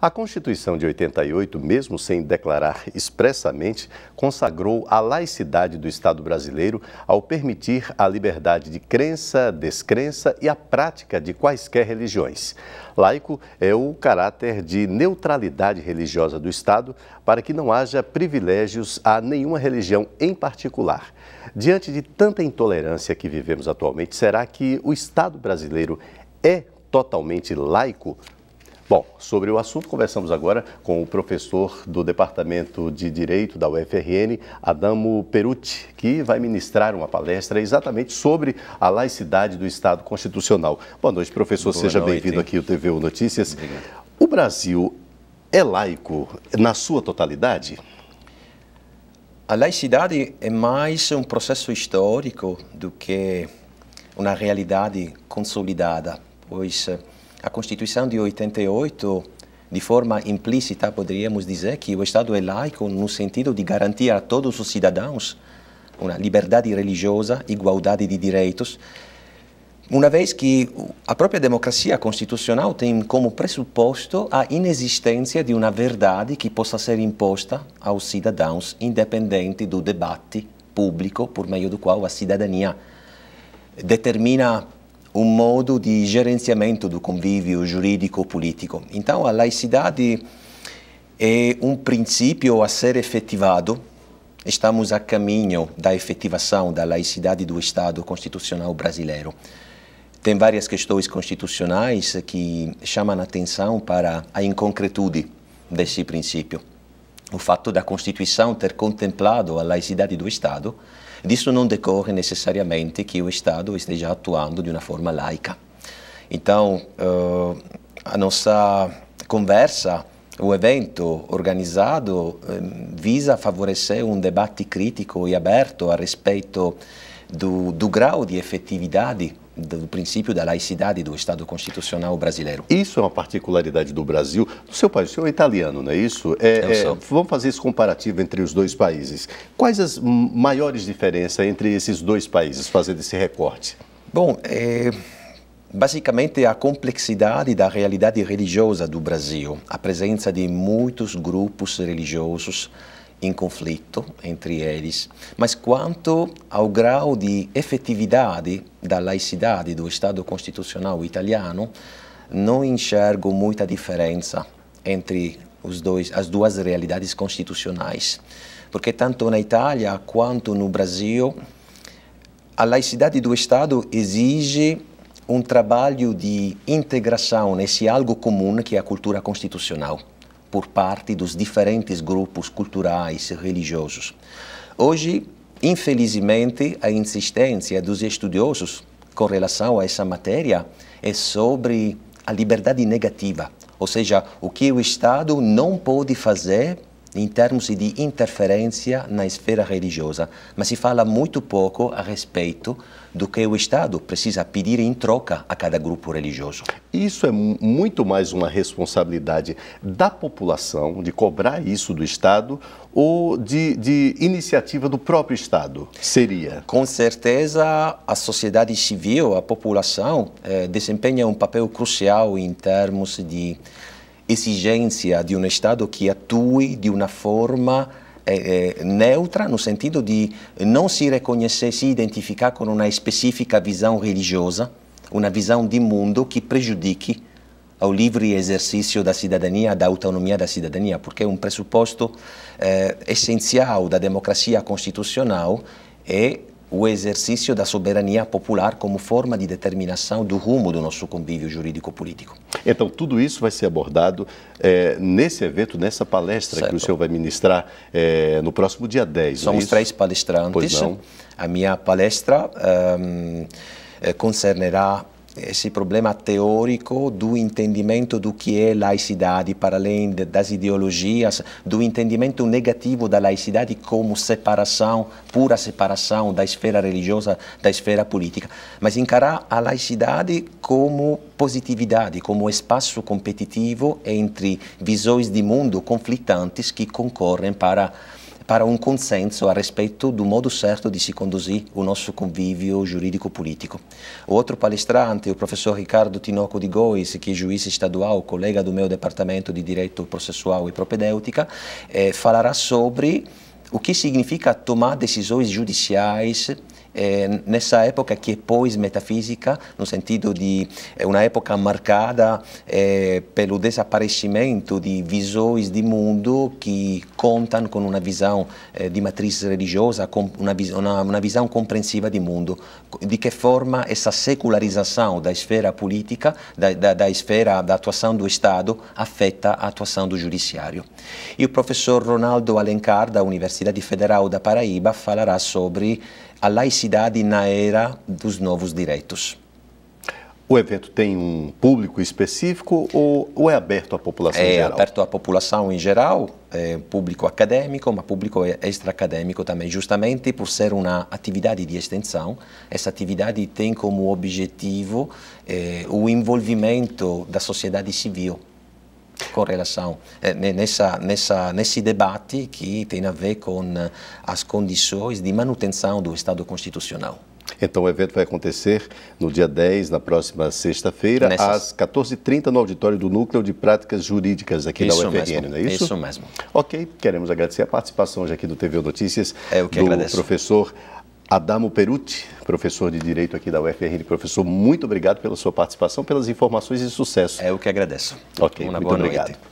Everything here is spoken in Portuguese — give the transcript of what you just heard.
A Constituição de 88, mesmo sem declarar expressamente, consagrou a laicidade do Estado brasileiro ao permitir a liberdade de crença, descrença e a prática de quaisquer religiões. Laico é o caráter de neutralidade religiosa do Estado para que não haja privilégios a nenhuma religião em particular. Diante de tanta intolerância que vivemos atualmente, será que o Estado brasileiro é totalmente laico? Bom, sobre o assunto, conversamos agora com o professor do Departamento de Direito da UFRN, Adamo Perucci, que vai ministrar uma palestra exatamente sobre a laicidade do Estado Constitucional. Boa noite, professor. Boa Seja bem-vindo aqui ao TV Notícias. Obrigado. O Brasil é laico na sua totalidade? A laicidade é mais um processo histórico do que uma realidade consolidada, pois eh, a Constituição de 88, de forma implícita, poderíamos dizer que o Estado é laico no sentido de garantir a todos os cidadãos uma liberdade religiosa, igualdade de direitos, uma vez que a própria democracia constitucional tem como pressuposto a inexistência de uma verdade que possa ser imposta aos cidadãos, independente do debate público por meio do qual a cidadania determina um modo de gerenciamento do convívio jurídico-político. Então, a laicidade é um princípio a ser efetivado. Estamos a caminho da efetivação da laicidade do Estado constitucional brasileiro. Tem várias questões constitucionais que chamam a atenção para a inconcretude desse princípio. O fato da Constituição ter contemplado a laicidade do Estado disso não decorre necessariamente que o Estado esteja atuando de uma forma laica. Então, uh, a nossa conversa, o evento organizado, eh, visa favorecer um debate crítico e aberto a respeito do, do grau de efetividade do princípio da laicidade do Estado constitucional brasileiro. Isso é uma particularidade do Brasil. No seu país, o senhor é italiano, não é isso? É, é, vamos fazer esse comparativo entre os dois países. Quais as maiores diferenças entre esses dois países, fazendo esse recorte? Bom, é, basicamente a complexidade da realidade religiosa do Brasil, a presença de muitos grupos religiosos em conflito entre eles, mas quanto ao grau de efetividade da laicidade do Estado constitucional italiano, não enxergo muita diferença entre dois, as duas realidades constitucionais. Porque tanto na Itália quanto no Brasil, a laicidade do Estado exige um trabalho de integração nesse algo comum que é a cultura constitucional por parte dos diferentes grupos culturais e religiosos. Hoje, infelizmente, a insistência dos estudiosos com relação a essa matéria é sobre a liberdade negativa, ou seja, o que o Estado não pode fazer em termos de interferência na esfera religiosa, mas se fala muito pouco a respeito do que o Estado precisa pedir em troca a cada grupo religioso. Isso é muito mais uma responsabilidade da população de cobrar isso do Estado ou de, de iniciativa do próprio Estado? Seria? Com certeza, a sociedade civil, a população, eh, desempenha um papel crucial em termos de esigenza di un Stato che attui di una forma eh, eh neutra, nel senso di non si riconoscersi identificare con una specifica visione religiosa, una visione di mondo che pregiudichi al livre exercício da cidadania, da autonomia da cidadania, perché è un pressuposto eh, essencial da democrazia constitucional e o exercício da soberania popular como forma de determinação do rumo do nosso convívio jurídico-político. Então, tudo isso vai ser abordado é, nesse evento, nessa palestra certo. que o senhor vai ministrar é, no próximo dia 10. É Somos é três palestrantes. A minha palestra um, ehm, eh, concernerá esse problema teórico do entendimento do que é laicidade, para além das ideologias, do entendimento negativo da laicidade como separação, pura separação da esfera religiosa da esfera política, mas encarar a laicidade como positividade, como espaço competitivo entre visões de mundo conflitantes que concorrem para para um consenso a respeito do modo certo de se conduzir o nosso convívio jurídico-político. O outro palestrante, o professor Ricardo Tinoco de Góis, que é juiz estadual, colega do meu departamento de Direito Processual e Propedêutica, eh, falará sobre o que significa tomar decisões judiciais eh, nessa época que é pós-metafísica, no sentido de eh, uma época marcada eh, pelo desaparecimento de visões de mundo que contam com uma visão eh, de matriz religiosa, com uma, uma, uma visão compreensiva de mundo. De que forma essa secularização da esfera política, da, da, da esfera da atuação do Estado, afeta a atuação do judiciário. E o professor Ronaldo Alencar, da Universidade Federal da Paraíba, falará sobre a laicidade na era dos novos direitos. O evento tem um público específico ou, ou é aberto à população é em geral? É aberto à população em geral, é público acadêmico, mas público extra-acadêmico também, justamente por ser uma atividade de extensão. Essa atividade tem como objetivo é, o envolvimento da sociedade civil correlação eh, nessa, nessa, nesse debate que tem a ver com eh, as condições de manutenção do Estado Constitucional. Então o evento vai acontecer no dia 10, na próxima sexta-feira, Nessas... às 14h30, no auditório do Núcleo de Práticas Jurídicas aqui isso da UFRN, mesmo. não é isso? Isso mesmo. Ok, queremos agradecer a participação já aqui do TV Notícias do professor Adamo Perucci, professor de Direito aqui da UFRN. Professor, muito obrigado pela sua participação, pelas informações e sucesso. É o que agradeço. Ok, Uma muito obrigado. Noite.